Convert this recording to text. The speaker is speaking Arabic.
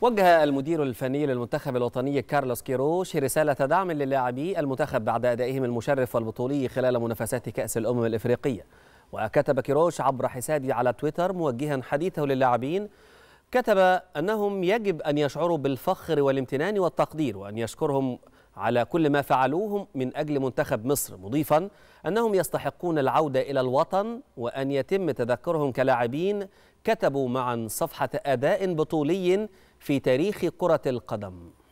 وجه المدير الفني للمنتخب الوطني كارلوس كيروش رسالة دعم للاعبي المنتخب بعد أدائهم المشرف والبطولي خلال منافسات كأس الأمم الإفريقية وكتب كيروش عبر حسابه على تويتر موجها حديثه للاعبين كتب أنهم يجب أن يشعروا بالفخر والامتنان والتقدير وأن يشكرهم على كل ما فعلوه من أجل منتخب مصر مضيفا أنهم يستحقون العودة إلى الوطن وأن يتم تذكرهم كلاعبين كتبوا معا صفحة أداء بطولي في تاريخ كرة القدم